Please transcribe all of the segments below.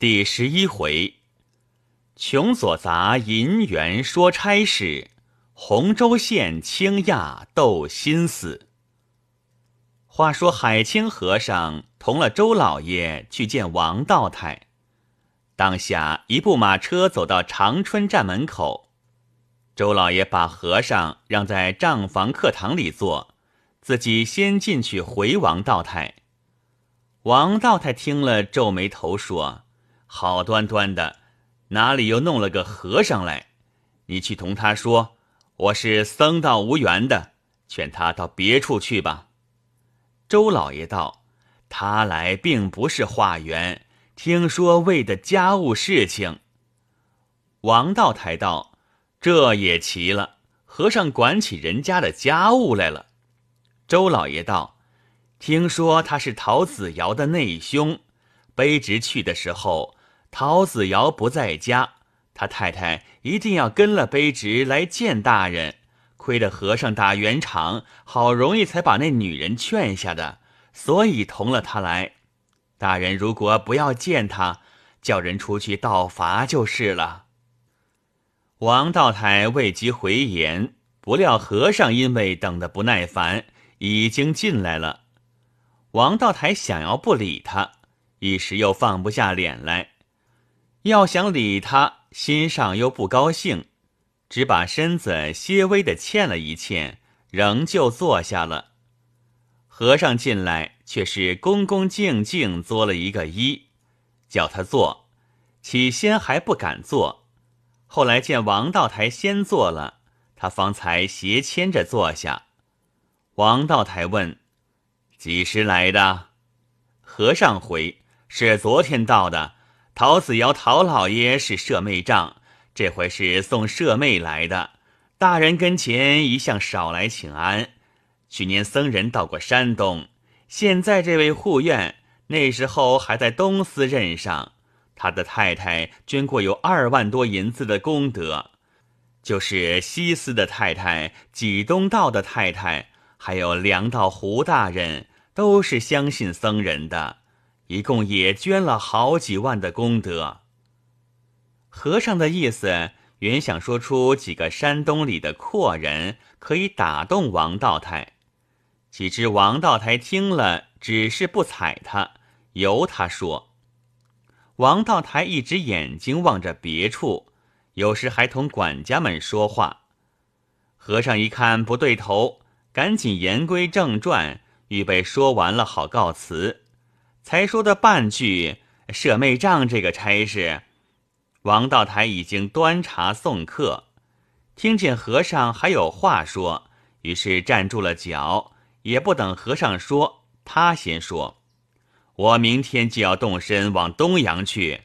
第十一回，穷左杂银元说差事，洪州县清亚斗心思。话说海清和尚同了周老爷去见王道太，当下一部马车走到长春站门口，周老爷把和尚让在账房课堂里坐，自己先进去回王道太。王道太听了皱眉头说。好端端的，哪里又弄了个和尚来？你去同他说，我是僧道无缘的，劝他到别处去吧。周老爷道：“他来并不是化缘，听说为的家务事情。”王道台道：“这也奇了，和尚管起人家的家务来了。”周老爷道：“听说他是陶子尧的内兄，卑职去的时候。”陶子尧不在家，他太太一定要跟了卑职来见大人。亏得和尚打圆场，好容易才把那女人劝下的，所以同了他来。大人如果不要见他，叫人出去道罚就是了。王道台未及回言，不料和尚因为等得不耐烦，已经进来了。王道台想要不理他，一时又放不下脸来。要想理他，心上又不高兴，只把身子些微的欠了一欠，仍旧坐下了。和尚进来，却是恭恭敬敬作了一个揖，叫他坐。起先还不敢坐，后来见王道台先坐了，他方才斜牵着坐下。王道台问：“几时来的？”和尚回：“是昨天到的。”陶子尧，陶老爷是舍妹丈，这回是送舍妹来的。大人跟前一向少来请安。去年僧人到过山东，现在这位护院那时候还在东司任上。他的太太捐过有二万多银子的功德。就是西司的太太、济东道的太太，还有梁道胡大人，都是相信僧人的。一共也捐了好几万的功德。和尚的意思原想说出几个山东里的阔人，可以打动王道台，岂知王道台听了只是不睬他，由他说。王道台一只眼睛望着别处，有时还同管家们说话。和尚一看不对头，赶紧言归正传，预备说完了好告辞。才说的半句，舍妹帐这个差事，王道台已经端茶送客。听见和尚还有话说，于是站住了脚，也不等和尚说，他先说：“我明天就要动身往东阳去，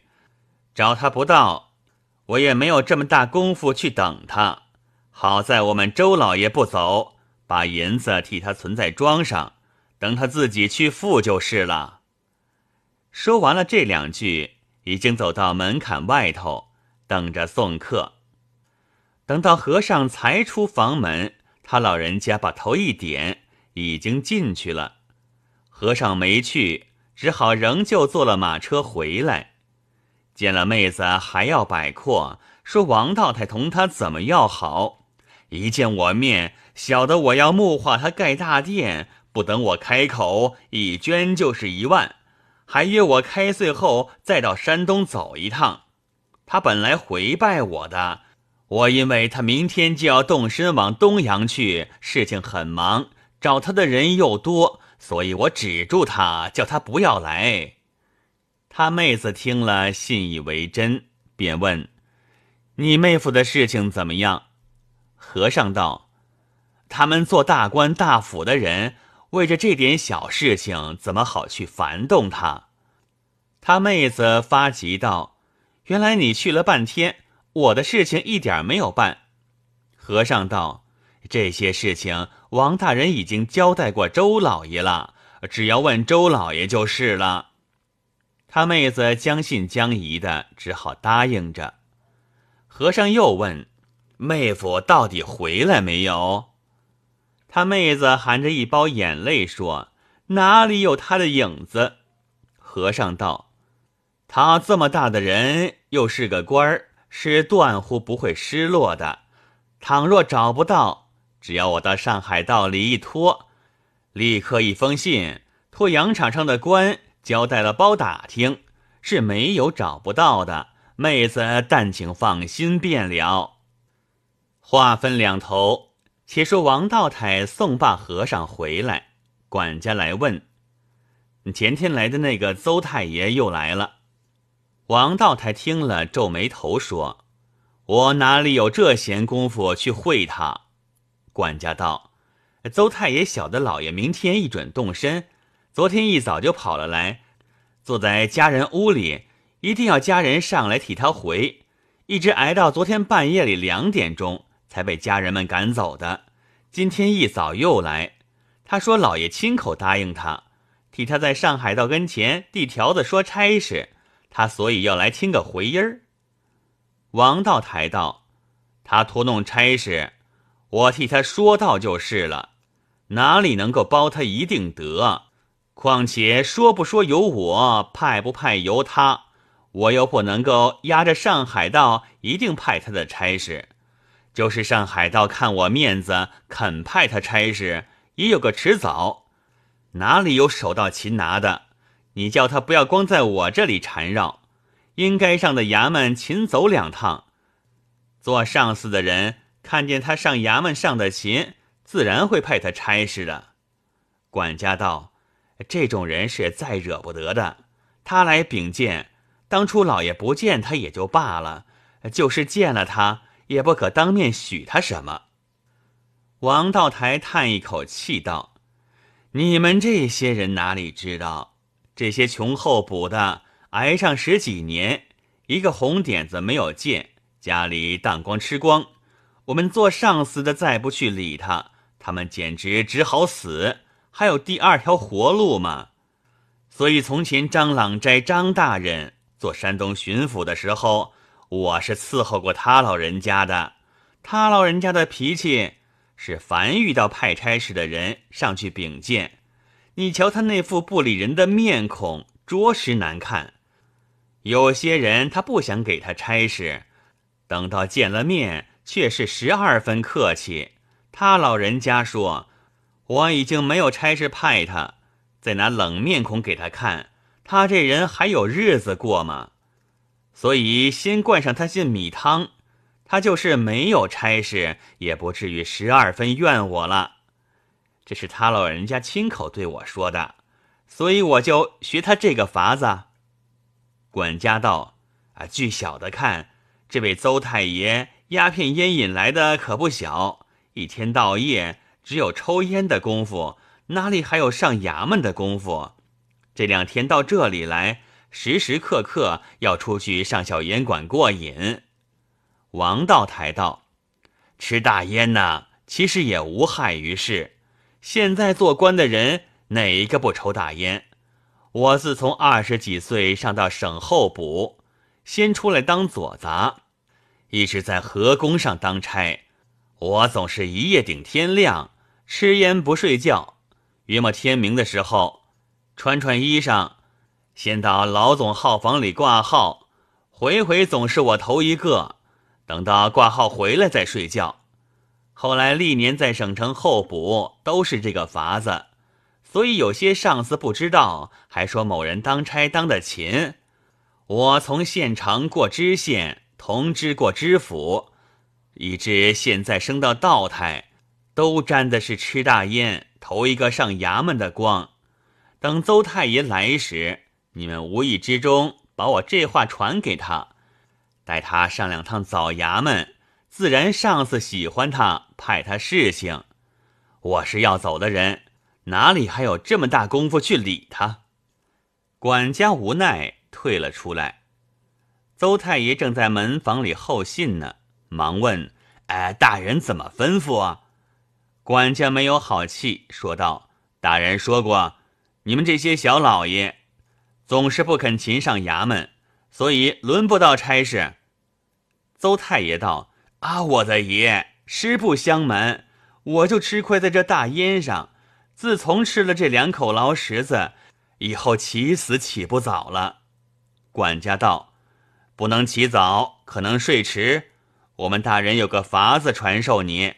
找他不到，我也没有这么大功夫去等他。好在我们周老爷不走，把银子替他存在庄上，等他自己去付就是了。”说完了这两句，已经走到门槛外头，等着送客。等到和尚才出房门，他老人家把头一点，已经进去了。和尚没去，只好仍旧坐了马车回来。见了妹子还要摆阔，说王道太同他怎么要好。一见我面，晓得我要木化他盖大殿，不等我开口，一捐就是一万。还约我开岁后再到山东走一趟，他本来回拜我的，我因为他明天就要动身往东阳去，事情很忙，找他的人又多，所以我止住他，叫他不要来。他妹子听了信以为真，便问：“你妹夫的事情怎么样？”和尚道：“他们做大官大府的人。”为着这点小事情，怎么好去烦动他？他妹子发急道：“原来你去了半天，我的事情一点没有办。”和尚道：“这些事情，王大人已经交代过周老爷了，只要问周老爷就是了。”他妹子将信将疑的，只好答应着。和尚又问：“妹夫到底回来没有？”他妹子含着一包眼泪说：“哪里有他的影子？”和尚道：“他这么大的人，又是个官儿，是断乎不会失落的。倘若找不到，只要我到上海道里一托，立刻一封信，托洋场上的官交代了包打听，是没有找不到的。妹子，但请放心便了。”话分两头。且说王道台送罢和尚回来，管家来问：“你前天来的那个邹太爷又来了。”王道台听了，皱眉头说：“我哪里有这闲工夫去会他？”管家道：“邹太爷晓得老爷明天一准动身，昨天一早就跑了来，坐在家人屋里，一定要家人上来替他回，一直挨到昨天半夜里两点钟。”才被家人们赶走的，今天一早又来。他说：“老爷亲口答应他，替他在上海道跟前递条子说差事，他所以要来听个回音儿。”王道台道：“他托弄差事，我替他说道就是了，哪里能够包他一定得？况且说不说由我，派不派由他，我又不能够压着上海道一定派他的差事。”就是上海道看我面子肯派他差事，也有个迟早，哪里有手到擒拿的？你叫他不要光在我这里缠绕，应该上的衙门勤走两趟。做上司的人看见他上衙门上的勤，自然会派他差事的。管家道：“这种人是再惹不得的。他来禀见，当初老爷不见他也就罢了，就是见了他。”也不可当面许他什么。王道台叹一口气道：“你们这些人哪里知道，这些穷候补的挨上十几年，一个红点子没有见，家里当光吃光。我们做上司的再不去理他，他们简直只好死。还有第二条活路吗？所以从前张朗斋张大人做山东巡抚的时候。”我是伺候过他老人家的，他老人家的脾气是凡遇到派差事的人上去禀见，你瞧他那副不理人的面孔，着实难看。有些人他不想给他差事，等到见了面却是十二分客气。他老人家说：“我已经没有差事派他，再拿冷面孔给他看，他这人还有日子过吗？”所以先灌上他些米汤，他就是没有差事，也不至于十二分怨我了。这是他老人家亲口对我说的，所以我就学他这个法子。管家道：“啊，据小的看，这位邹太爷鸦片烟瘾来的可不小，一天到夜只有抽烟的功夫，哪里还有上衙门的功夫？这两天到这里来。”时时刻刻要出去上小烟馆过瘾，王道台道：“吃大烟呢，其实也无害于事。现在做官的人哪一个不抽大烟？我自从二十几岁上到省候补，先出来当左杂，一直在河工上当差。我总是一夜顶天亮，吃烟不睡觉，约莫天明的时候，穿穿衣裳。”先到老总号房里挂号，回回总是我头一个。等到挂号回来再睡觉。后来历年在省城候补都是这个法子，所以有些上司不知道，还说某人当差当的勤。我从县城过知县，同知过知府，以至现在升到道台，都沾的是吃大烟头一个上衙门的光。等邹太爷来时。你们无意之中把我这话传给他，带他上两趟早衙门，自然上司喜欢他，派他事情。我是要走的人，哪里还有这么大功夫去理他？管家无奈退了出来。邹太爷正在门房里候信呢，忙问：“哎，大人怎么吩咐啊？”管家没有好气说道：“大人说过，你们这些小老爷。”总是不肯勤上衙门，所以轮不到差事。邹太爷道：“啊，我的爷，实不相瞒，我就吃亏在这大烟上。自从吃了这两口牢石子，以后起死起不早了。”管家道：“不能起早，可能睡迟。我们大人有个法子传授你，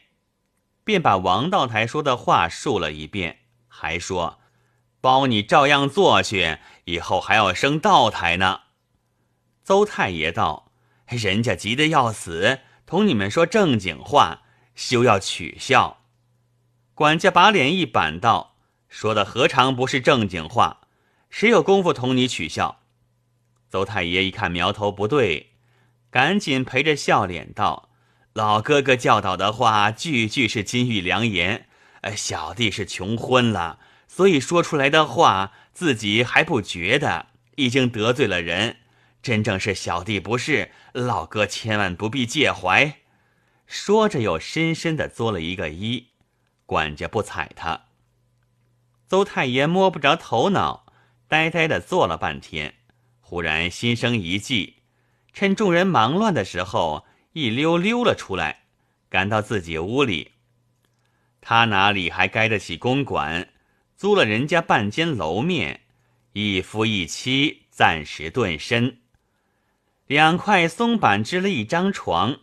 便把王道台说的话述了一遍，还说，包你照样做去。”以后还要升道台呢，邹太爷道：“人家急得要死，同你们说正经话，休要取笑。”管家把脸一板道：“说的何尝不是正经话？谁有功夫同你取笑？”邹太爷一看苗头不对，赶紧陪着笑脸道：“老哥哥教导的话，句句是金玉良言。哎，小弟是穷昏了，所以说出来的话。”自己还不觉得已经得罪了人，真正是小弟不是老哥，千万不必介怀。说着，又深深地作了一个揖。管家不睬他。邹太爷摸不着头脑，呆呆地坐了半天，忽然心生一计，趁众人忙乱的时候，一溜溜了出来，赶到自己屋里。他哪里还盖得起公馆？租了人家半间楼面，一夫一妻暂时顿身。两块松板支了一张床，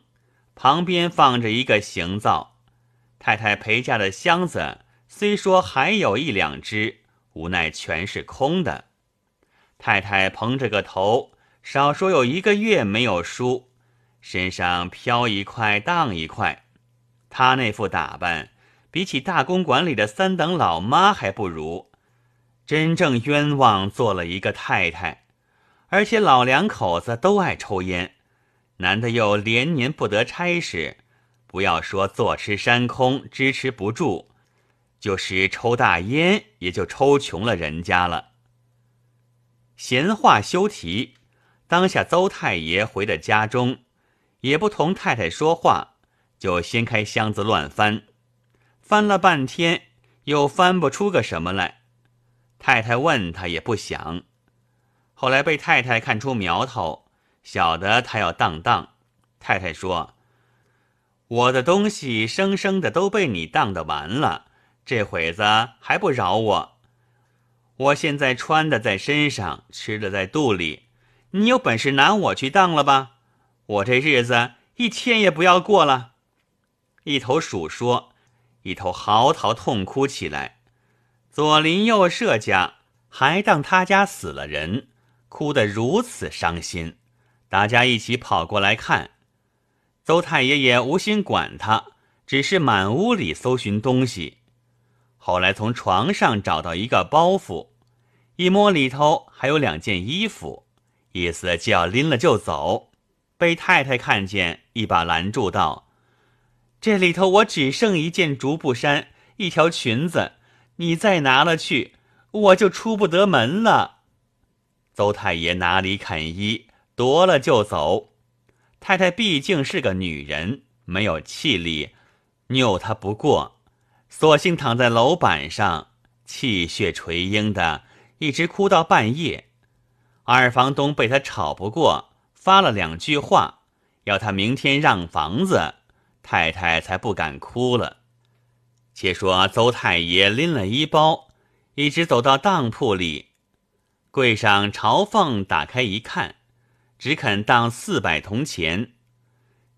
旁边放着一个行灶。太太陪嫁的箱子虽说还有一两只，无奈全是空的。太太蓬着个头，少说有一个月没有梳，身上飘一块荡一块，她那副打扮。比起大公馆里的三等老妈还不如，真正冤枉做了一个太太，而且老两口子都爱抽烟，男的又连年不得差事，不要说坐吃山空支持不住，就是抽大烟也就抽穷了人家了。闲话休提，当下邹太爷回到家中，也不同太太说话，就掀开箱子乱翻。翻了半天，又翻不出个什么来。太太问他也不想。后来被太太看出苗头，晓得他要当当。太太说：“我的东西生生的都被你当的完了，这会子还不饶我？我现在穿的在身上，吃的在肚里，你有本事拿我去当了吧？我这日子一天也不要过了。”一头鼠说。一头嚎啕痛哭起来，左邻右舍家还当他家死了人，哭得如此伤心，大家一起跑过来看。邹太爷爷无心管他，只是满屋里搜寻东西，后来从床上找到一个包袱，一摸里头还有两件衣服，意思就要拎了就走，被太太看见，一把拦住道。这里头我只剩一件竹布衫，一条裙子，你再拿了去，我就出不得门了。邹太爷哪里肯依，夺了就走。太太毕竟是个女人，没有气力，拗他不过，索性躺在楼板上，气血垂缨的，一直哭到半夜。二房东被他吵不过，发了两句话，要他明天让房子。太太才不敢哭了。且说邹太爷拎了衣包，一直走到当铺里，柜上朝凤打开一看，只肯当四百铜钱。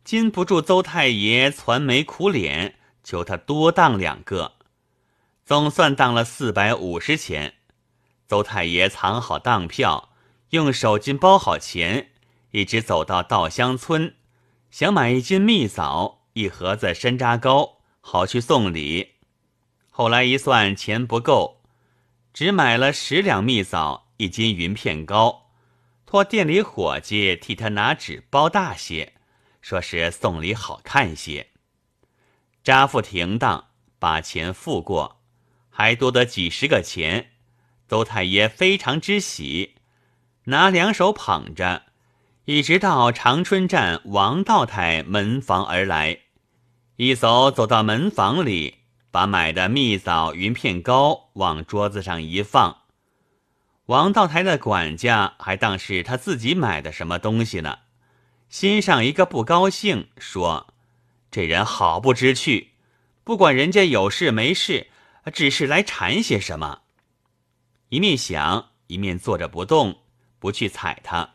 禁不住邹太爷攒眉苦脸，求他多当两个，总算当了四百五十钱。邹太爷藏好当票，用手巾包好钱，一直走到稻香村，想买一斤蜜枣。一盒子山楂糕，好去送礼。后来一算钱不够，只买了十两蜜枣、一斤云片糕，托店里伙计替他拿纸包大些，说是送礼好看些。扎付停当，把钱付过，还多得几十个钱。周太爷非常之喜，拿两手捧着，一直到长春站王道台门房而来。一走，走到门房里，把买的蜜枣云片糕往桌子上一放。王道台的管家还当是他自己买的什么东西呢，心上一个不高兴，说：“这人好不知趣，不管人家有事没事，只是来缠些什么。”一面想，一面坐着不动，不去睬他。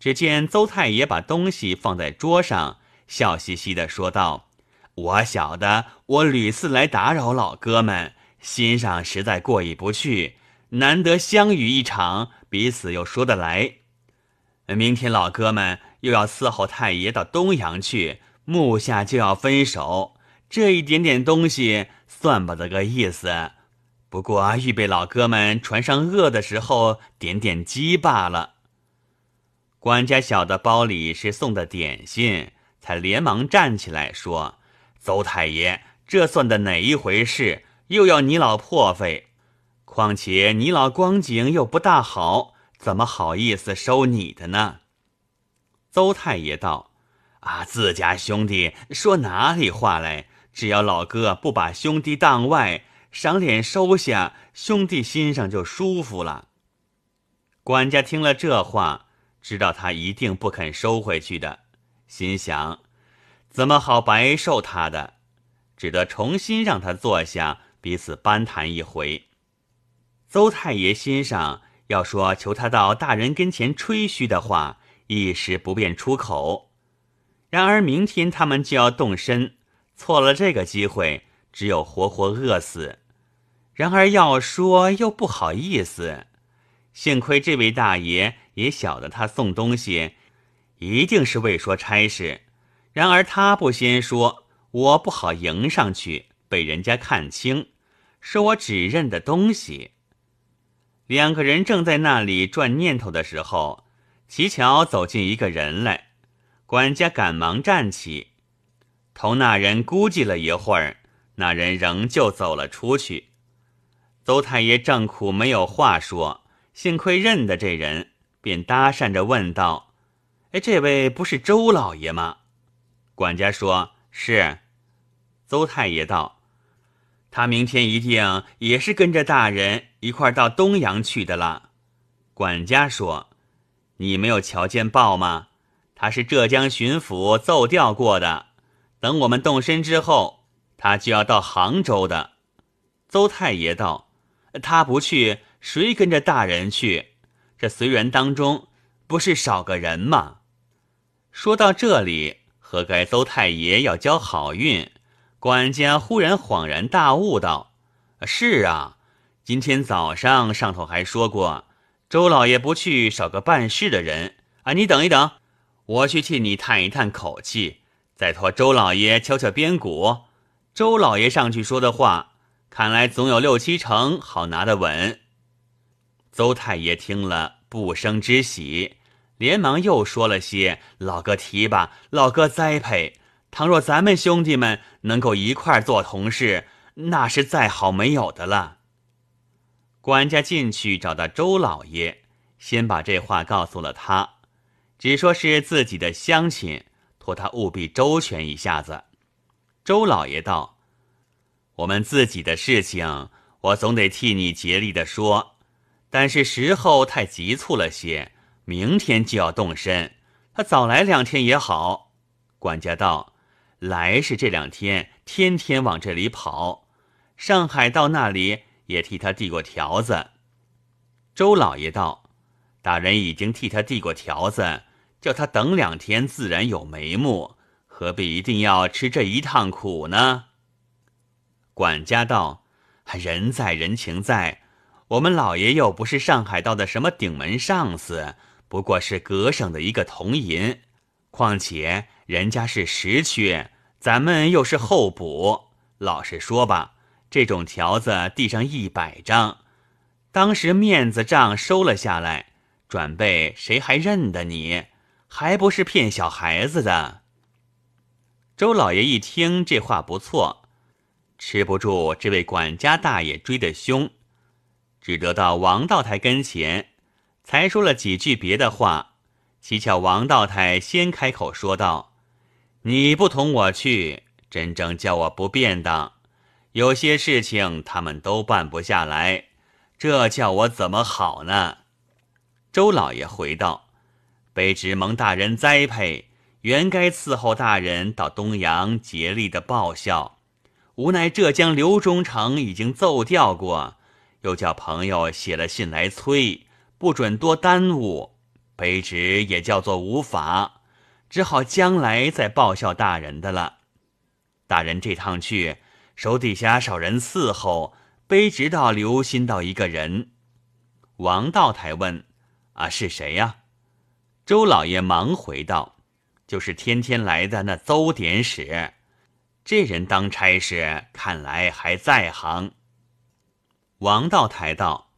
只见邹太爷把东西放在桌上，笑嘻嘻的说道。我晓得，我屡次来打扰老哥们，心上实在过意不去。难得相遇一场，彼此又说得来。明天老哥们又要伺候太爷到东洋去，目下就要分手，这一点点东西算不得个意思。不过预备老哥们船上饿的时候点点鸡罢了。管家晓得包里是送的点心，才连忙站起来说。邹太爷，这算的哪一回事？又要你老破费，况且你老光景又不大好，怎么好意思收你的呢？邹太爷道：“啊，自家兄弟说哪里话来？只要老哥不把兄弟当外，赏脸收下，兄弟心上就舒服了。”管家听了这话，知道他一定不肯收回去的，心想。怎么好白受他的？只得重新让他坐下，彼此攀谈一回。邹太爷心上要说求他到大人跟前吹嘘的话，一时不便出口。然而明天他们就要动身，错了这个机会，只有活活饿死。然而要说又不好意思。幸亏这位大爷也晓得他送东西，一定是为说差事。然而他不先说，我不好迎上去，被人家看清，说我指认的东西。两个人正在那里转念头的时候，乞巧走进一个人来，管家赶忙站起，同那人估计了一会儿，那人仍旧走了出去。邹太爷正苦没有话说，幸亏认得这人，便搭讪着问道：“哎，这位不是周老爷吗？”管家说：“是。”邹太爷道：“他明天一定也是跟着大人一块儿到东阳去的了。”管家说：“你没有瞧见报吗？他是浙江巡抚奏调过的。等我们动身之后，他就要到杭州的。”邹太爷道：“他不去，谁跟着大人去？这随员当中不是少个人吗？”说到这里。和该邹太爷要交好运？管家忽然恍然大悟道：“是啊，今天早上上头还说过，周老爷不去少个办事的人啊！你等一等，我去替你探一探口气，再托周老爷敲敲边鼓。周老爷上去说的话，看来总有六七成好拿得稳。”邹太爷听了，不生之喜。连忙又说了些老哥提拔老哥栽培，倘若咱们兄弟们能够一块做同事，那是再好没有的了。管家进去找到周老爷，先把这话告诉了他，只说是自己的乡亲，托他务必周全一下子。周老爷道：“我们自己的事情，我总得替你竭力的说，但是时候太急促了些。”明天就要动身，他早来两天也好。管家道：“来是这两天，天天往这里跑。上海到那里也替他递过条子。”周老爷道：“大人已经替他递过条子，叫他等两天，自然有眉目，何必一定要吃这一趟苦呢？”管家道：“人在人情在，我们老爷又不是上海道的什么顶门上司。”不过是各省的一个铜银，况且人家是实缺，咱们又是候补。老实说吧，这种条子递上一百张，当时面子账收了下来，转备谁还认得你？还不是骗小孩子的？周老爷一听这话不错，吃不住这位管家大爷追的凶，只得到王道台跟前。才说了几句别的话，乞巧王道台先开口说道：“你不同我去，真正叫我不便当。有些事情他们都办不下来，这叫我怎么好呢？”周老爷回道：“卑职蒙大人栽培，原该伺候大人到东阳竭力的报效，无奈浙江刘忠诚已经奏调过，又叫朋友写了信来催。”不准多耽误，卑职也叫做无法，只好将来再报效大人的了。大人这趟去，手底下少人伺候，卑职倒留心到一个人。王道台问：“啊，是谁呀？”周老爷忙回道：“就是天天来的那邹典史，这人当差事看来还在行。”王道台道。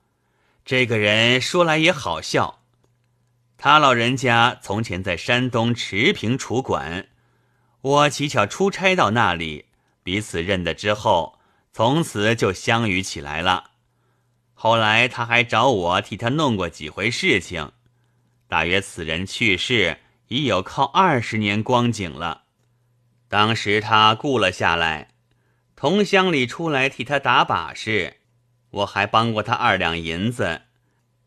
这个人说来也好笑，他老人家从前在山东茌平楚馆，我乞巧出差到那里，彼此认得之后，从此就相与起来了。后来他还找我替他弄过几回事情，大约此人去世已有靠二十年光景了。当时他雇了下来，同乡里出来替他打把式。我还帮过他二两银子，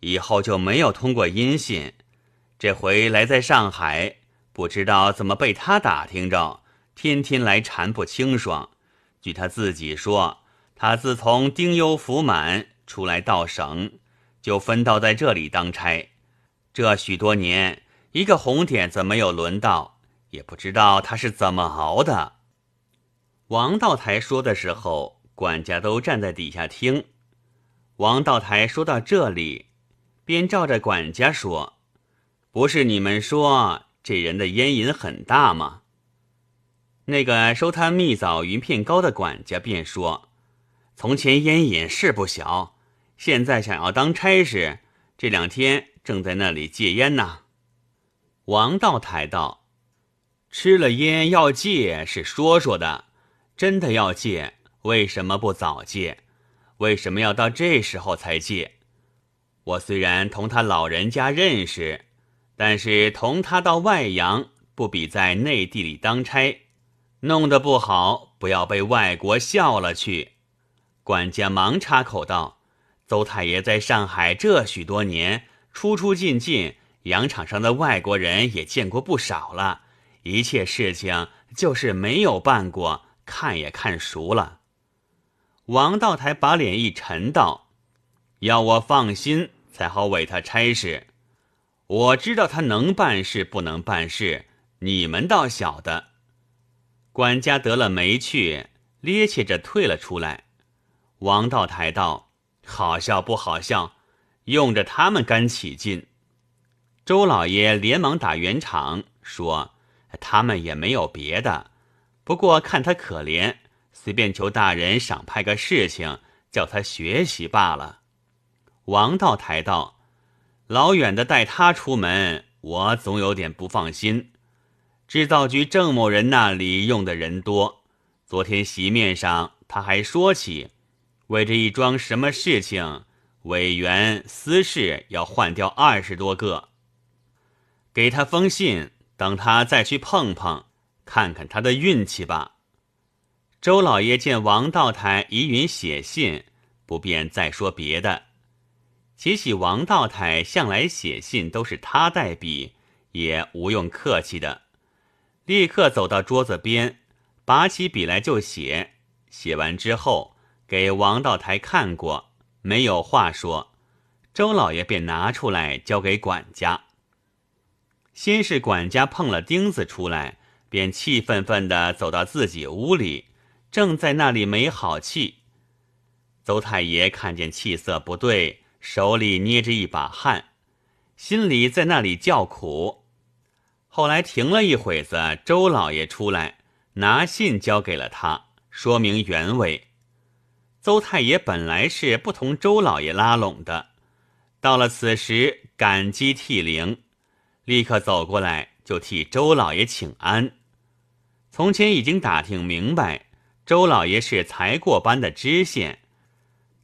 以后就没有通过音信。这回来在上海，不知道怎么被他打听着，天天来缠不清爽。据他自己说，他自从丁忧服满出来到省，就分到在这里当差。这许多年，一个红点子没有轮到，也不知道他是怎么熬的。王道台说的时候，管家都站在底下听。王道台说到这里，便照着管家说：“不是你们说这人的烟瘾很大吗？”那个收摊蜜枣云片糕的管家便说：“从前烟瘾是不小，现在想要当差事，这两天正在那里戒烟呢。”王道台道：“吃了烟要戒是说说的，真的要戒，为什么不早戒？”为什么要到这时候才借？我虽然同他老人家认识，但是同他到外洋不比在内地里当差，弄得不好，不要被外国笑了去。管家忙插口道：“邹太爷在上海这许多年，出出进进，洋场上的外国人也见过不少了，一切事情就是没有办过，看也看熟了。”王道台把脸一沉，道：“要我放心才好委他差事。我知道他能办事不能办事，你们倒晓得。”管家得了没趣，趔趄着退了出来。王道台道：“好笑不好笑？用着他们干起劲。”周老爷连忙打圆场，说：“他们也没有别的，不过看他可怜。”随便求大人赏派个事情，叫他学习罢了。王道台道：“老远的带他出门，我总有点不放心。制造局郑某人那里用的人多，昨天席面上他还说起，为这一桩什么事情，委员私事要换掉二十多个。给他封信，等他再去碰碰，看看他的运气吧。”周老爷见王道台疑云写信，不便再说别的。且喜王道台向来写信都是他代笔，也无用客气的。立刻走到桌子边，拔起笔来就写。写完之后，给王道台看过，没有话说，周老爷便拿出来交给管家。先是管家碰了钉子出来，便气愤愤的走到自己屋里。正在那里没好气，邹太爷看见气色不对，手里捏着一把汗，心里在那里叫苦。后来停了一会子，周老爷出来拿信交给了他，说明原委。邹太爷本来是不同周老爷拉拢的，到了此时感激涕零，立刻走过来就替周老爷请安。从前已经打听明白。周老爷是才过班的知县，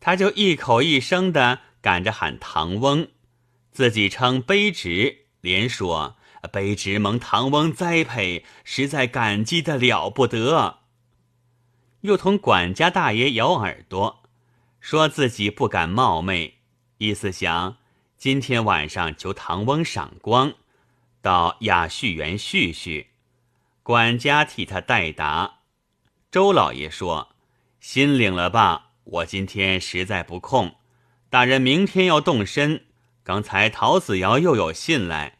他就一口一声的赶着喊唐翁，自己称卑职，连说卑职蒙唐翁栽培，实在感激的了不得。又同管家大爷咬耳朵，说自己不敢冒昧，意思想今天晚上求唐翁赏光，到雅叙园叙叙。管家替他代答。周老爷说：“心领了吧。我今天实在不空，大人明天要动身。刚才陶子尧又有信来，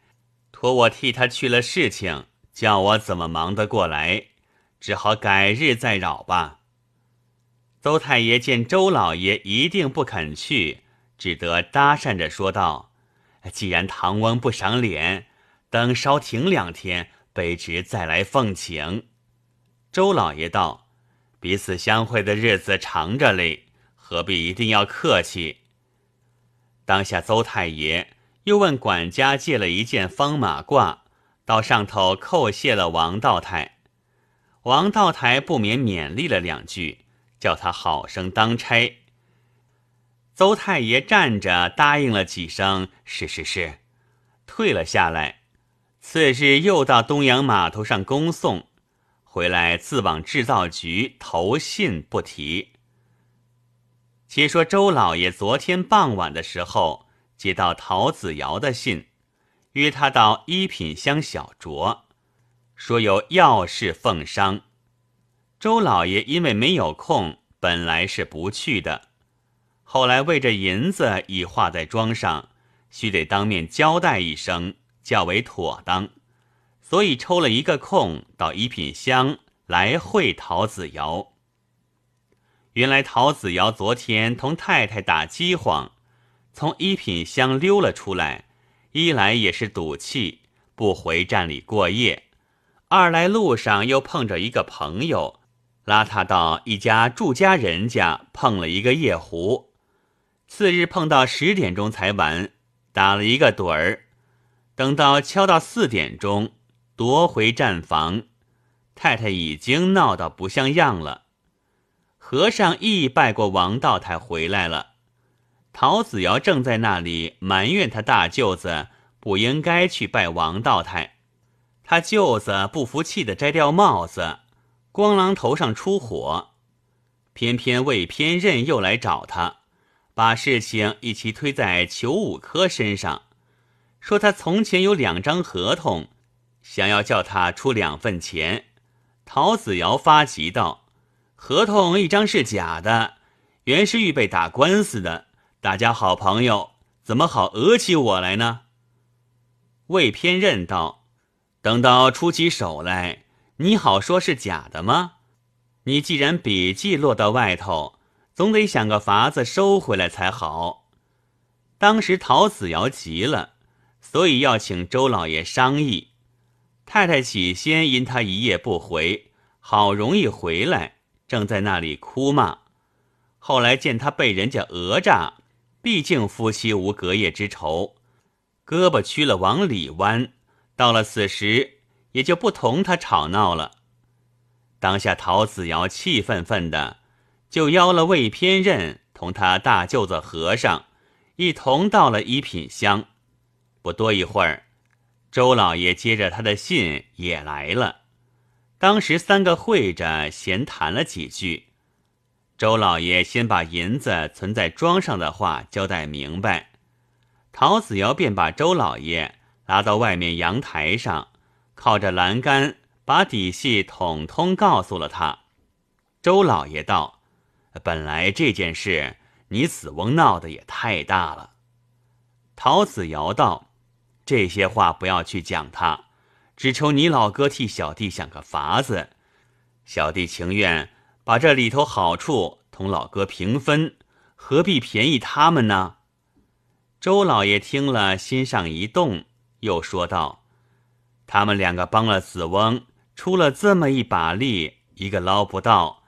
托我替他去了事情，叫我怎么忙得过来？只好改日再扰吧。”邹太爷见周老爷一定不肯去，只得搭讪着说道：“既然唐翁不赏脸，等稍停两天，卑职再来奉请。”周老爷道。彼此相会的日子长着嘞，何必一定要客气？当下邹太爷又问管家借了一件方马褂，到上头叩谢了王道台。王道台不免勉励了两句，叫他好生当差。邹太爷站着答应了几声“是是是”，退了下来。次日又到东洋码头上恭送。回来自往制造局投信不提。且说周老爷昨天傍晚的时候接到陶子尧的信，约他到一品香小酌，说有要事奉商。周老爷因为没有空，本来是不去的，后来为这银子已化在庄上，须得当面交代一声，较为妥当。所以抽了一个空到一品香来会陶子瑶。原来陶子瑶昨天同太太打饥荒，从一品香溜了出来，一来也是赌气不回站里过夜，二来路上又碰着一个朋友，拉他到一家住家人家碰了一个夜壶，次日碰到十点钟才完，打了一个盹儿，等到敲到四点钟。夺回战房，太太已经闹到不像样了。和尚亦拜过王道太回来了。陶子尧正在那里埋怨他大舅子不应该去拜王道太，他舅子不服气的摘掉帽子，光狼头上出火。偏偏魏偏任又来找他，把事情一起推在裘五科身上，说他从前有两张合同。想要叫他出两份钱，陶子尧发急道：“合同一张是假的，原是预备打官司的。大家好朋友，怎么好讹起我来呢？”魏偏任道：“等到出起手来，你好说是假的吗？你既然笔记落到外头，总得想个法子收回来才好。”当时陶子尧急了，所以要请周老爷商议。太太起先因他一夜不回，好容易回来，正在那里哭骂。后来见他被人家讹诈，毕竟夫妻无隔夜之仇，胳膊屈了往里弯。到了此时，也就不同他吵闹了。当下陶子尧气愤愤的，就邀了魏偏任同他大舅子和尚，一同到了一品香。不多一会儿。周老爷接着他的信也来了，当时三个会着闲谈了几句，周老爷先把银子存在庄上的话交代明白，陶子瑶便把周老爷拉到外面阳台上，靠着栏杆把底细统统告诉了他。周老爷道：“本来这件事，你死翁闹得也太大了。”陶子瑶道。这些话不要去讲，他只求你老哥替小弟想个法子，小弟情愿把这里头好处同老哥平分，何必便宜他们呢？周老爷听了，心上一动，又说道：“他们两个帮了子翁，出了这么一把力，一个捞不到，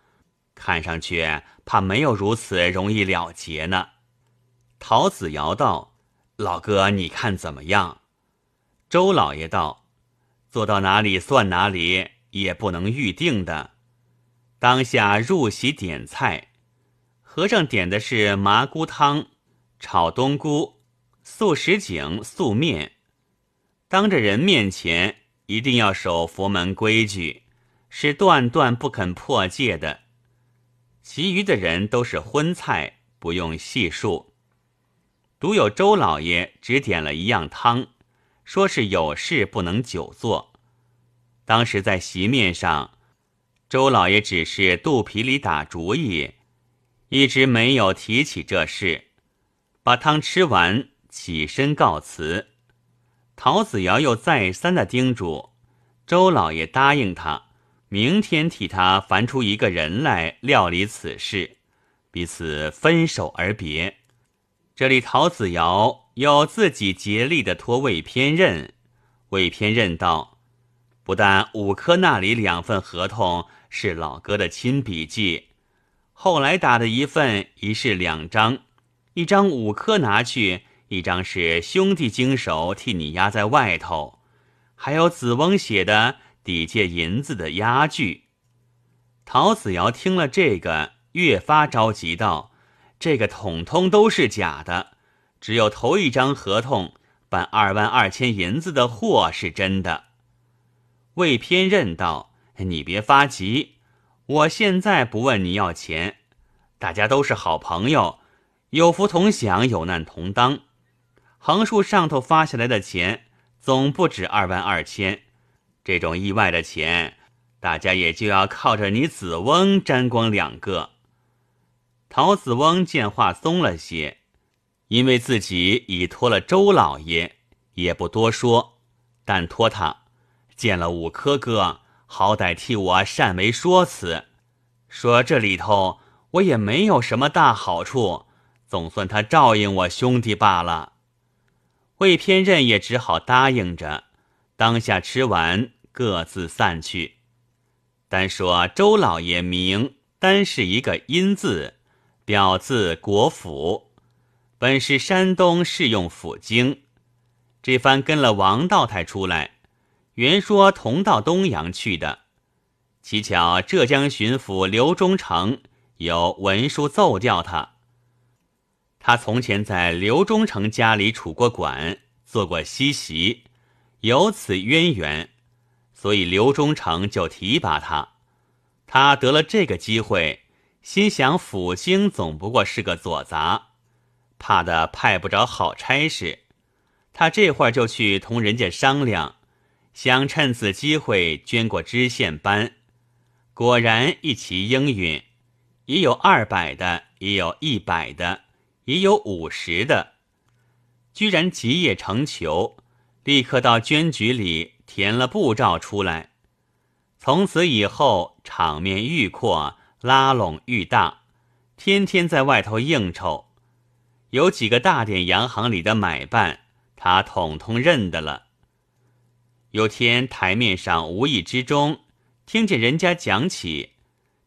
看上去怕没有如此容易了结呢。”陶子尧道：“老哥，你看怎么样？”周老爷道：“做到哪里算哪里，也不能预定的。当下入席点菜，和尚点的是麻菇汤、炒冬菇、素什锦、素面。当着人面前一定要守佛门规矩，是断断不肯破戒的。其余的人都是荤菜，不用细数。独有周老爷只点了一样汤。”说是有事不能久坐，当时在席面上，周老爷只是肚皮里打主意，一直没有提起这事。把汤吃完，起身告辞。陶子瑶又再三的叮嘱周老爷答应他，明天替他烦出一个人来料理此事。彼此分手而别。这里陶子瑶有自己竭力的托魏偏任，魏偏任道：“不但五科那里两份合同是老哥的亲笔迹，后来打的一份一式两张，一张五科拿去，一张是兄弟经手替你压在外头，还有子翁写的抵借银子的押据。”陶子尧听了这个，越发着急道：“这个统统都是假的。”只有头一张合同，办二万二千银子的货是真的。魏偏认道：“你别发急，我现在不问你要钱，大家都是好朋友，有福同享，有难同当。横竖上头发下来的钱总不止二万二千，这种意外的钱，大家也就要靠着你子翁沾光两个。”陶子翁见话松了些。因为自己已托了周老爷，也不多说，但托他见了五科哥，好歹替我善为说辞，说这里头我也没有什么大好处，总算他照应我兄弟罢了。魏偏任也只好答应着，当下吃完，各自散去。单说周老爷名单是一个音字，表字国府。本是山东试用府经，这番跟了王道台出来，原说同到东阳去的，岂巧浙江巡抚刘忠诚有文书奏调他，他从前在刘忠诚家里处过馆，做过西席，有此渊源，所以刘忠诚就提拔他，他得了这个机会，心想府经总不过是个左杂。怕的派不着好差事，他这会儿就去同人家商量，想趁此机会捐过知县班。果然一齐应允，也有二百的，也有一百的，也有五十的，居然集腋成裘，立刻到捐局里填了布照出来。从此以后，场面愈扩，拉拢愈大，天天在外头应酬。有几个大点洋行里的买办，他统统认得了。有天台面上无意之中，听见人家讲起，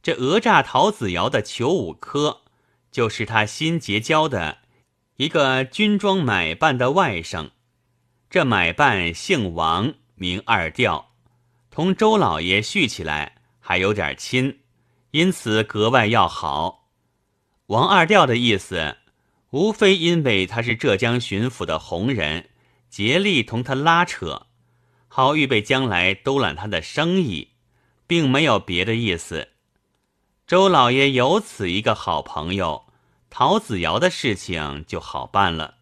这讹诈陶子尧的裘五科，就是他新结交的一个军装买办的外甥。这买办姓王名二调，同周老爷叙起来还有点亲，因此格外要好。王二调的意思。无非因为他是浙江巡抚的红人，竭力同他拉扯，好预备将来兜揽他的生意，并没有别的意思。周老爷有此一个好朋友，陶子尧的事情就好办了。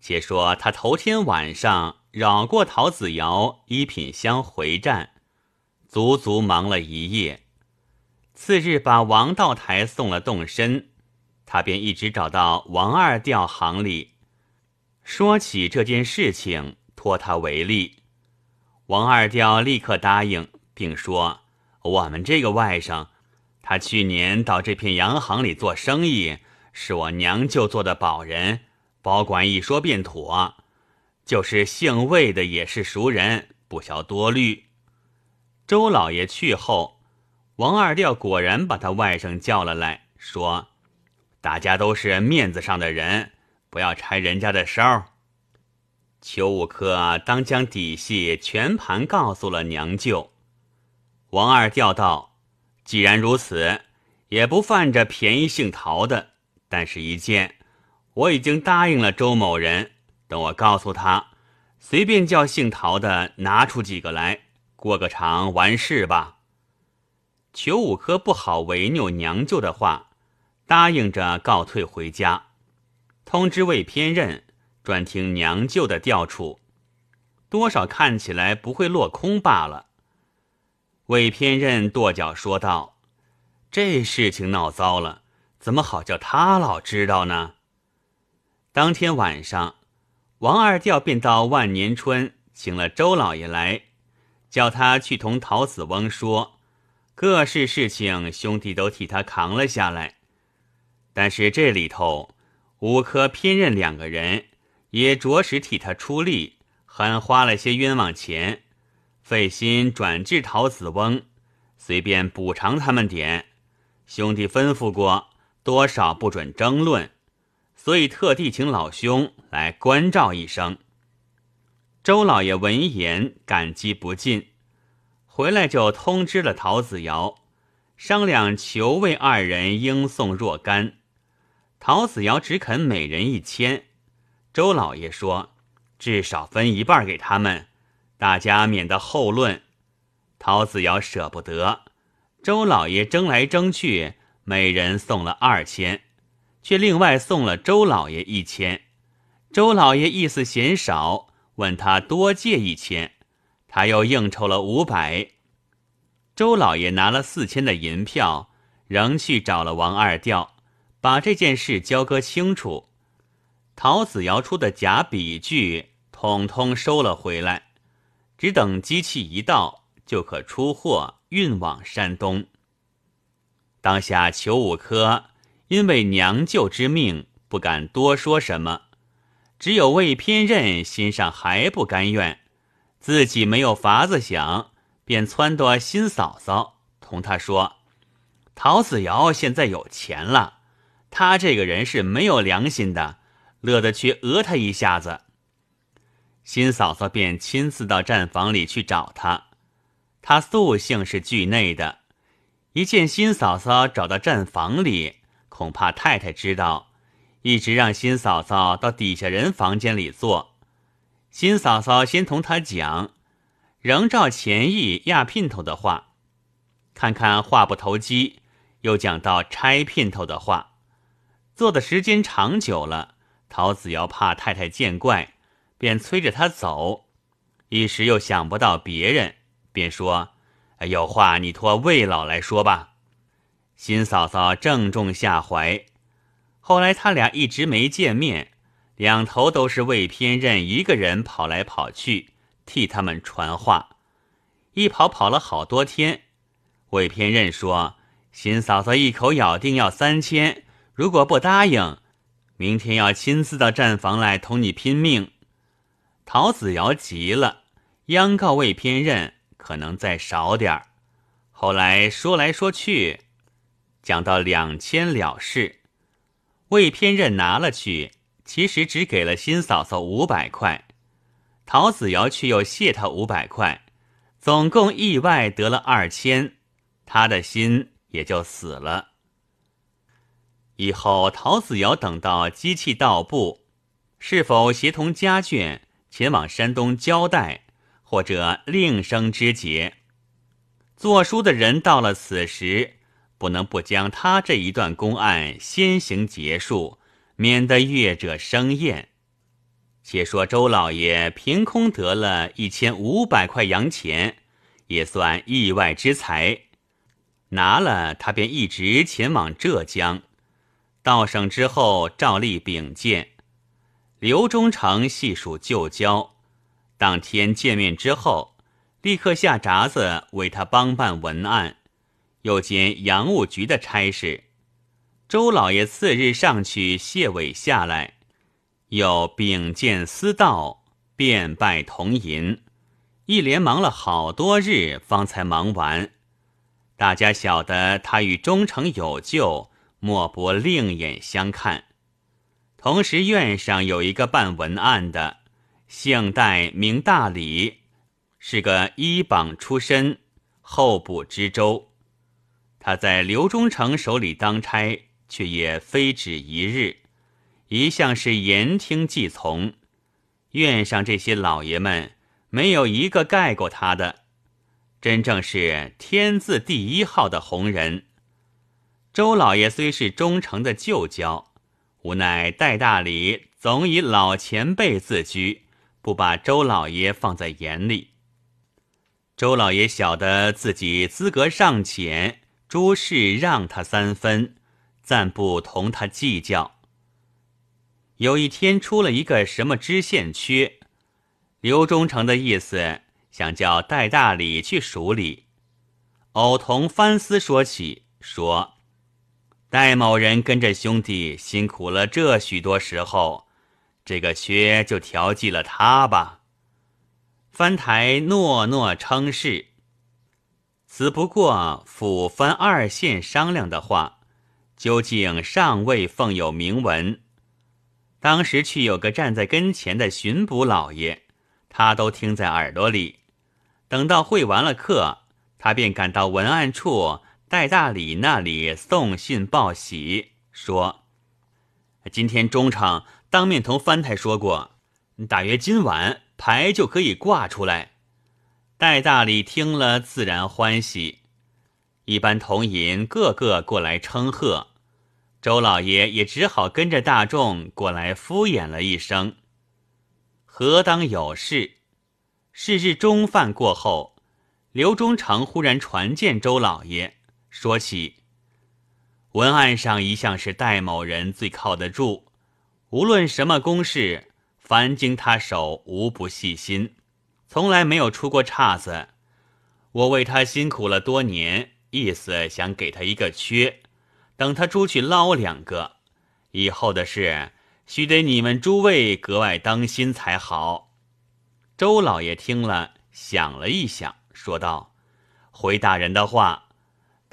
且说他头天晚上扰过陶子尧一品香回站，足足忙了一夜，次日把王道台送了动身。他便一直找到王二调行里，说起这件事情，托他为力。王二调立刻答应，并说：“我们这个外甥，他去年到这片洋行里做生意，是我娘舅做的保人，保管一说便妥。就是姓魏的也是熟人，不消多虑。”周老爷去后，王二调果然把他外甥叫了来说。大家都是面子上的人，不要拆人家的梢。邱五科当将底细全盘告诉了娘舅。王二调道：“既然如此，也不犯着便宜姓陶的。但是，一件我已经答应了周某人，等我告诉他，随便叫姓陶的拿出几个来过个场，完事吧。”邱五科不好违拗娘舅的话。答应着告退回家，通知魏偏任专听娘舅的调处，多少看起来不会落空罢了。魏偏任跺脚说道：“这事情闹糟了，怎么好叫他老知道呢？”当天晚上，王二调便到万年春请了周老爷来，叫他去同陶子翁说，各式事情兄弟都替他扛了下来。但是这里头吴科、聘任两个人也着实替他出力，还花了些冤枉钱，费心转至陶子翁，随便补偿他们点。兄弟吩咐过，多少不准争论，所以特地请老兄来关照一声。周老爷闻言感激不尽，回来就通知了陶子尧，商量求为二人应送若干。陶子尧只肯每人一千，周老爷说：“至少分一半给他们，大家免得后论。”陶子尧舍不得，周老爷争来争去，每人送了二千，却另外送了周老爷一千。周老爷意思嫌少，问他多借一千，他又应酬了五百。周老爷拿了四千的银票，仍去找了王二吊。把这件事交割清楚，陶子尧出的假笔具，统统收了回来，只等机器一到就可出货运往山东。当下裘五科因为娘舅之命不敢多说什么，只有魏偏任心上还不甘愿，自己没有法子想，便撺掇新嫂嫂同他说：“陶子尧现在有钱了。”他这个人是没有良心的，乐得去讹他一下子。新嫂嫂便亲自到站房里去找他，他素性是惧内的，一见新嫂嫂找到站房里，恐怕太太知道，一直让新嫂嫂到底下人房间里坐。新嫂嫂先同他讲，仍照前意压姘头的话，看看话不投机，又讲到拆姘头的话。坐的时间长久了，陶子瑶怕太太见怪，便催着他走，一时又想不到别人，便说：“有话你托魏老来说吧。”新嫂嫂正中下怀。后来他俩一直没见面，两头都是魏偏任一个人跑来跑去替他们传话，一跑跑了好多天。魏偏任说：“新嫂嫂一口咬定要三千。”如果不答应，明天要亲自到站房来同你拼命。陶子尧急了，央告魏偏任可能再少点儿。后来说来说去，讲到两千了事。魏偏任拿了去，其实只给了新嫂嫂五百块。陶子尧却又谢他五百块，总共意外得了二千，他的心也就死了。以后，陶子尧等到机器到步，是否协同家眷前往山东交代，或者另生枝节？作书的人到了此时，不能不将他这一段公案先行结束，免得阅者生厌。且说周老爷凭空得了一千五百块洋钱，也算意外之财，拿了他便一直前往浙江。到省之后，照例秉见刘忠诚，细数旧交。当天见面之后，立刻下闸子为他帮办文案，又兼洋务局的差事。周老爷次日上去谢伟下来，又秉见司道，便拜同银，一连忙了好多日，方才忙完。大家晓得他与忠诚有旧。莫不另眼相看。同时，院上有一个办文案的，姓戴名大理，是个一榜出身，候补知州。他在刘忠诚手里当差，却也非止一日，一向是言听计从。院上这些老爷们，没有一个盖过他的，真正是天字第一号的红人。周老爷虽是忠诚的旧交，无奈戴大礼总以老前辈自居，不把周老爷放在眼里。周老爷晓得自己资格尚浅，诸事让他三分，暂不同他计较。有一天出了一个什么知县缺，刘忠诚的意思想叫戴大礼去署理，偶同藩司说起，说。戴某人跟着兄弟辛苦了这许多时候，这个缺就调剂了他吧。翻台诺诺称是。此不过府分二线商量的话，究竟尚未奉有明文。当时去有个站在跟前的巡捕老爷，他都听在耳朵里。等到会完了课，他便赶到文案处。戴大礼那里送信报喜，说：“今天中场当面同翻台说过，大约今晚牌就可以挂出来。”戴大礼听了自然欢喜。一般同饮，个个过来称贺。周老爷也只好跟着大众过来敷衍了一声：“何当有事？”是日中饭过后，刘忠诚忽然传见周老爷。说起，文案上一向是戴某人最靠得住，无论什么公事，凡经他手，无不细心，从来没有出过岔子。我为他辛苦了多年，意思想给他一个缺，等他出去捞两个，以后的事须得你们诸位格外当心才好。周老爷听了，想了一想，说道：“回大人的话。”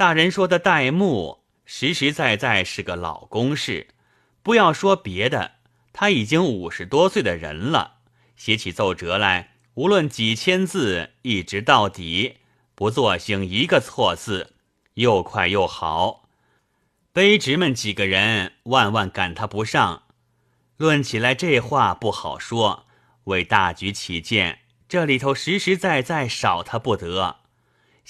大人说的戴沐，实实在在是个老公事。不要说别的，他已经五十多岁的人了，写起奏折来，无论几千字，一直到底，不做醒一个错字，又快又好。卑职们几个人，万万赶他不上。论起来，这话不好说。为大局起见，这里头实实在在少他不得。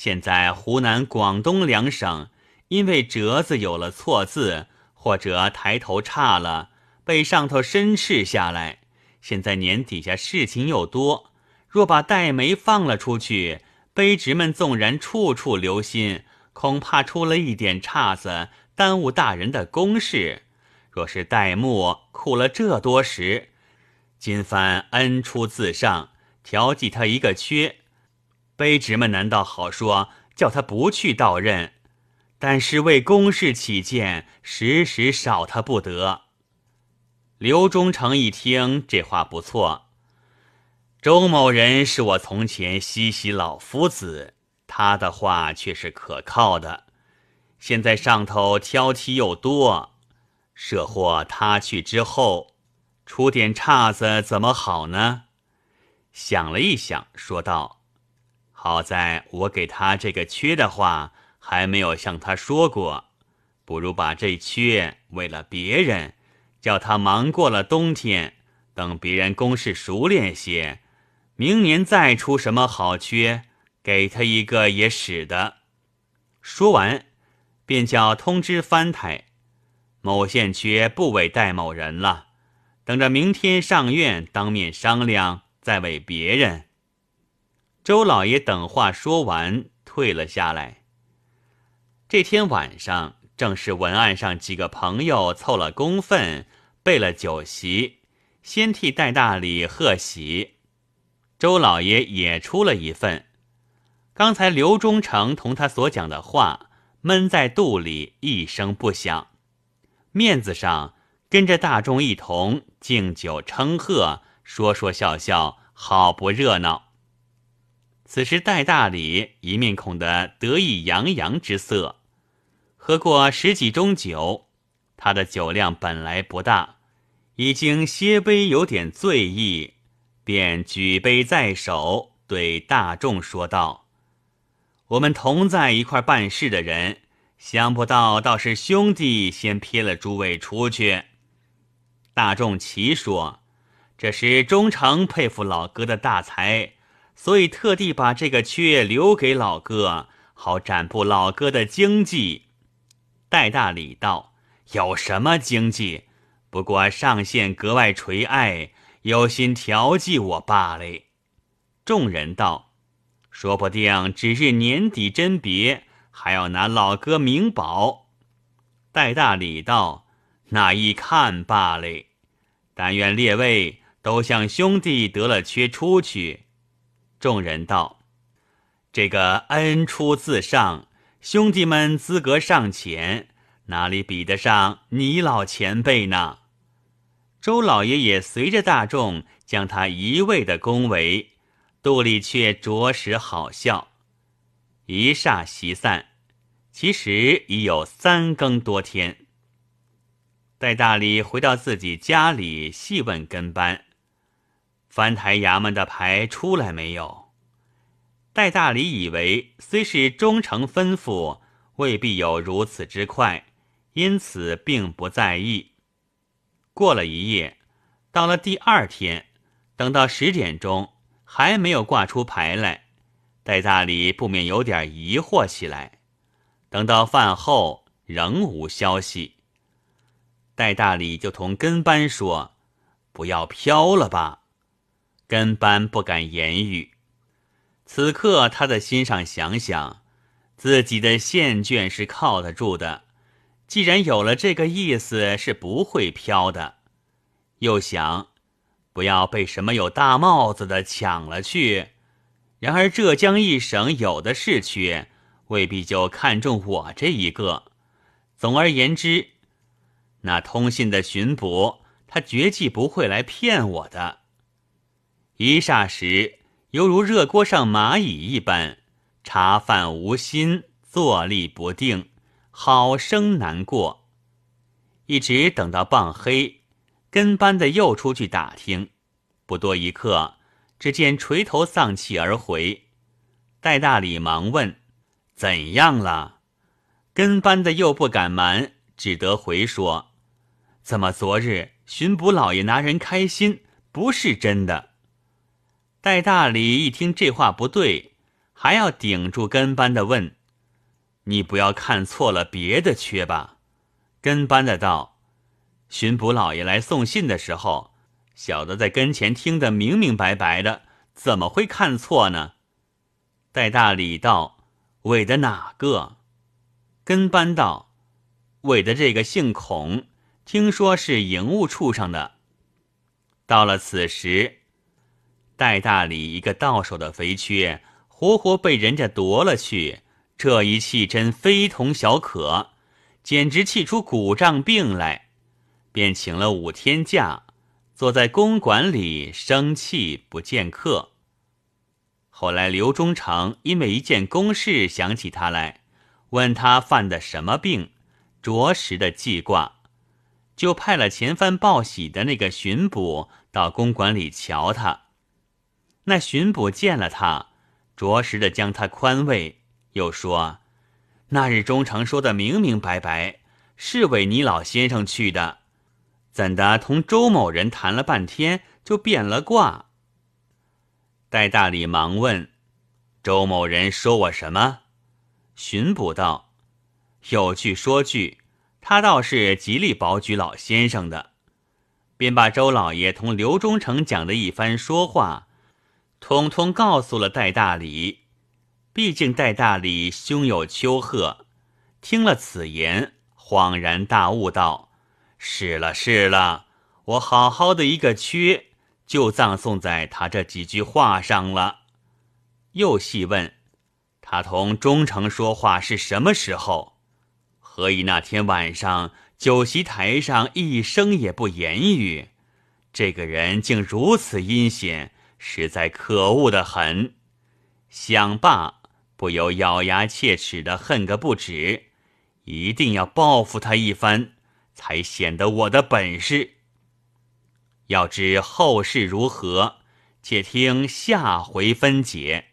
现在湖南、广东两省，因为折子有了错字或者抬头差了，被上头申斥下来。现在年底下事情又多，若把黛眉放了出去，卑职们纵然处处留心，恐怕出了一点岔子，耽误大人的公事。若是戴目苦了这多时，今番恩出自上，调剂他一个缺。卑职们难道好说叫他不去到任？但是为公事起见，时时少他不得。刘忠诚一听这话不错，周某人是我从前西西老夫子，他的话却是可靠的。现在上头挑剔又多，舍或他去之后，出点岔子怎么好呢？想了一想，说道。好在我给他这个缺的话还没有向他说过，不如把这缺为了别人，叫他忙过了冬天，等别人工事熟练些，明年再出什么好缺，给他一个也使得。说完，便叫通知翻台，某县缺不委代某人了，等着明天上院当面商量，再委别人。周老爷等话说完，退了下来。这天晚上，正是文案上几个朋友凑了公份，备了酒席，先替戴大礼贺喜。周老爷也出了一份。刚才刘忠诚同他所讲的话，闷在肚里一声不响，面子上跟着大众一同敬酒称贺，说说笑笑，好不热闹。此时戴大礼一面孔的得意洋洋之色，喝过十几盅酒，他的酒量本来不大，已经些杯有点醉意，便举杯在手，对大众说道：“我们同在一块办事的人，想不到倒是兄弟先撇了诸位出去。”大众齐说：“这时忠诚佩服老哥的大才。”所以特地把这个缺留给老哥，好展布老哥的经济。戴大礼道：“有什么经济？不过上线格外垂爱，有心调剂我罢嘞。”众人道：“说不定只是年底甄别，还要拿老哥名宝。”戴大礼道：“那一看罢嘞，但愿列位都像兄弟得了缺出去。”众人道：“这个恩出自上，兄弟们资格尚浅，哪里比得上你老前辈呢？”周老爷也随着大众将他一味的恭维，肚里却着实好笑。一霎席散，其实已有三更多天。待大理回到自己家里，细问跟班。翻台衙门的牌出来没有？戴大礼以为虽是忠诚吩咐，未必有如此之快，因此并不在意。过了一夜，到了第二天，等到十点钟还没有挂出牌来，戴大礼不免有点疑惑起来。等到饭后仍无消息，戴大礼就同跟班说：“不要飘了吧。”跟班不敢言语。此刻他的心上想想，自己的线卷是靠得住的。既然有了这个意思，是不会飘的。又想，不要被什么有大帽子的抢了去。然而浙江一省有的是缺，未必就看中我这一个。总而言之，那通信的巡捕，他绝技不会来骗我的。一霎时，犹如热锅上蚂蚁一般，茶饭无心，坐立不定，好生难过。一直等到傍黑，跟班的又出去打听，不多一刻，只见垂头丧气而回。戴大礼忙问：“怎样了？”跟班的又不敢瞒，只得回说：“怎么昨日巡捕老爷拿人开心，不是真的。”戴大礼一听这话不对，还要顶住跟班的问：“你不要看错了别的缺吧？”跟班的道：“巡捕老爷来送信的时候，小的在跟前听得明明白白的，怎么会看错呢？”戴大礼道：“伪的哪个？”跟班道：“伪的这个姓孔，听说是营务处上的。”到了此时。戴大理一个到手的肥缺，活活被人家夺了去，这一气真非同小可，简直气出骨胀病来，便请了五天假，坐在公馆里生气不见客。后来刘忠诚因为一件公事想起他来，问他犯的什么病，着实的记挂，就派了前番报喜的那个巡捕到公馆里瞧他。那巡捕见了他，着实的将他宽慰，又说：“那日忠诚说的明明白白，是为你老先生去的，怎的同周某人谈了半天就变了卦？”戴大礼忙问：“周某人说我什么？”巡捕道：“有句说句，他倒是极力保举老先生的，便把周老爷同刘忠诚讲的一番说话。”通通告诉了戴大礼，毕竟戴大礼胸有丘壑，听了此言，恍然大悟，道：“是了，是了，我好好的一个缺，就葬送在他这几句话上了。”又细问，他同忠诚说话是什么时候？何以那天晚上酒席台上一声也不言语？这个人竟如此阴险！实在可恶的很，想罢不由咬牙切齿的恨个不止，一定要报复他一番，才显得我的本事。要知后事如何，且听下回分解。